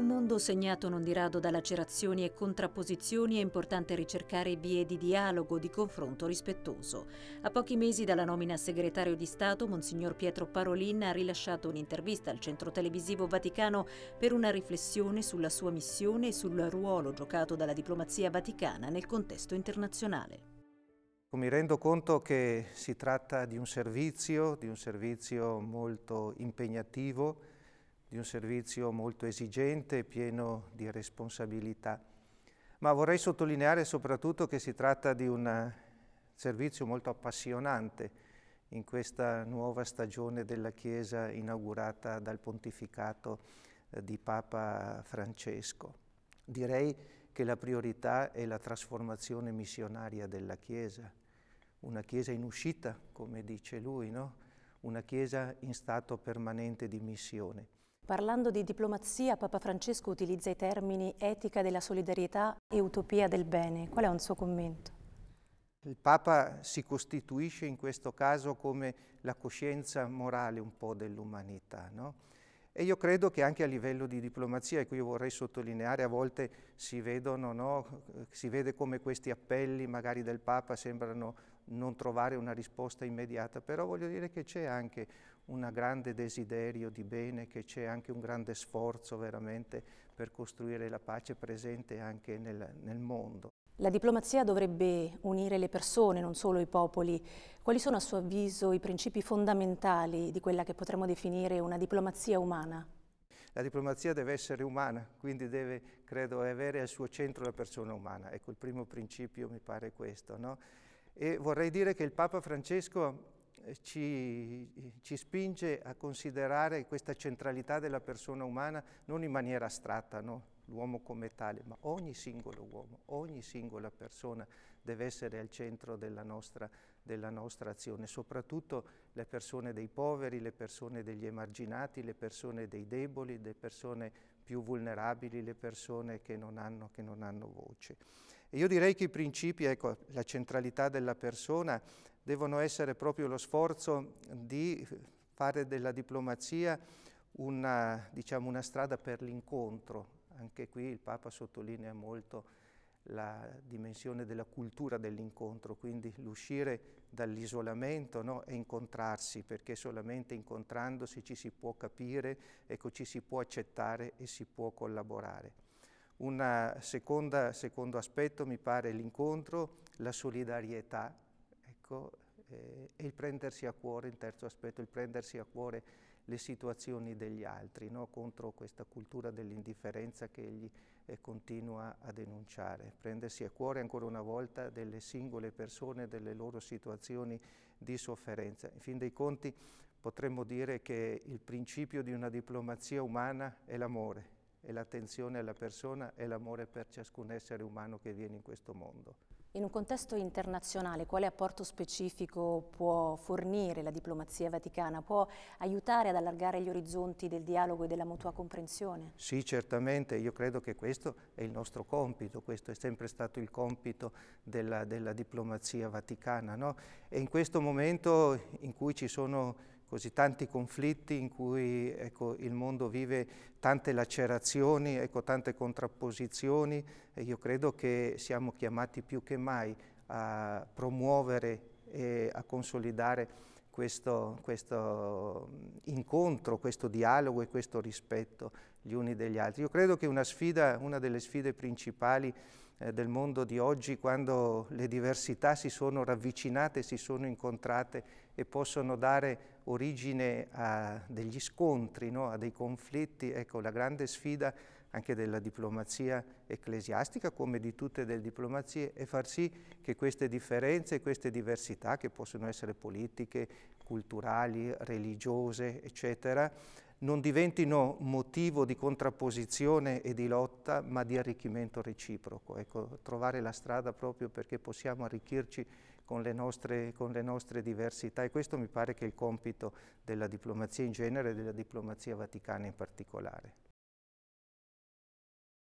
un mondo segnato non di rado da lacerazioni e contrapposizioni è importante ricercare vie di dialogo, di confronto rispettoso. A pochi mesi dalla nomina a segretario di Stato, Monsignor Pietro Parolin ha rilasciato un'intervista al centro televisivo Vaticano per una riflessione sulla sua missione e sul ruolo giocato dalla diplomazia vaticana nel contesto internazionale. Mi rendo conto che si tratta di un servizio, di un servizio molto impegnativo, di un servizio molto esigente e pieno di responsabilità. Ma vorrei sottolineare soprattutto che si tratta di un servizio molto appassionante in questa nuova stagione della Chiesa inaugurata dal pontificato eh, di Papa Francesco. Direi che la priorità è la trasformazione missionaria della Chiesa, una Chiesa in uscita, come dice lui, no? una Chiesa in stato permanente di missione. Parlando di diplomazia, Papa Francesco utilizza i termini etica della solidarietà e utopia del bene. Qual è un suo commento? Il Papa si costituisce in questo caso come la coscienza morale un po' dell'umanità, no? E io credo che anche a livello di diplomazia, e qui vorrei sottolineare, a volte si, vedono, no? si vede come questi appelli magari del Papa sembrano non trovare una risposta immediata, però voglio dire che c'è anche un grande desiderio di bene, che c'è anche un grande sforzo veramente per costruire la pace presente anche nel, nel mondo. La diplomazia dovrebbe unire le persone, non solo i popoli. Quali sono a suo avviso i principi fondamentali di quella che potremmo definire una diplomazia umana? La diplomazia deve essere umana, quindi deve, credo, avere al suo centro la persona umana. Ecco, il primo principio mi pare questo, no? E vorrei dire che il Papa Francesco eh, ci, ci, spinge a considerare questa centralità della persona umana non in maniera astratta, no? l'uomo come tale, ma ogni singolo uomo, ogni singola persona deve essere al centro della nostra, della nostra azione, soprattutto le persone dei poveri, le persone degli emarginati, le persone dei deboli, le persone più vulnerabili, le persone che non hanno, che non hanno voce. E io direi che i principi, ecco, la centralità della persona, devono essere proprio lo sforzo di fare della diplomazia una, diciamo, una strada per l'incontro. Anche qui il Papa sottolinea molto la dimensione della cultura dell'incontro, quindi l'uscire dall'isolamento no? e incontrarsi, perché solamente incontrandosi ci si può capire, ecco, ci si può accettare e si può collaborare. Un secondo aspetto mi pare l'incontro, la solidarietà ecco, eh, e il prendersi a cuore, il terzo aspetto, il prendersi a cuore le situazioni degli altri no? contro questa cultura dell'indifferenza che egli eh, continua a denunciare. Prendersi a cuore ancora una volta delle singole persone, delle loro situazioni di sofferenza. In fin dei conti potremmo dire che il principio di una diplomazia umana è l'amore, è l'attenzione alla persona e l'amore per ciascun essere umano che viene in questo mondo. In un contesto internazionale, quale apporto specifico può fornire la diplomazia vaticana? Può aiutare ad allargare gli orizzonti del dialogo e della mutua comprensione? Sì, certamente, io credo che questo è il nostro compito, questo è sempre stato il compito della, della diplomazia vaticana. No? E in questo momento in cui ci sono così tanti conflitti in cui ecco, il mondo vive tante lacerazioni, ecco, tante contrapposizioni e io credo che siamo chiamati più che mai a promuovere e a consolidare questo, questo, incontro, questo dialogo e questo rispetto gli uni degli altri. Io credo che una, sfida, una delle sfide principali eh, del mondo di oggi, quando le diversità si sono ravvicinate, si sono incontrate, e possono dare origine a degli scontri, no? a dei conflitti. Ecco, la grande sfida anche della diplomazia ecclesiastica, come di tutte le diplomazie, è far sì che queste differenze, queste diversità, che possono essere politiche, culturali, religiose, eccetera, non diventino motivo di contrapposizione e di lotta, ma di arricchimento reciproco. Ecco, trovare la strada proprio perché possiamo arricchirci con le, nostre, con le nostre diversità e questo mi pare che è il compito della diplomazia in genere e della diplomazia vaticana in particolare.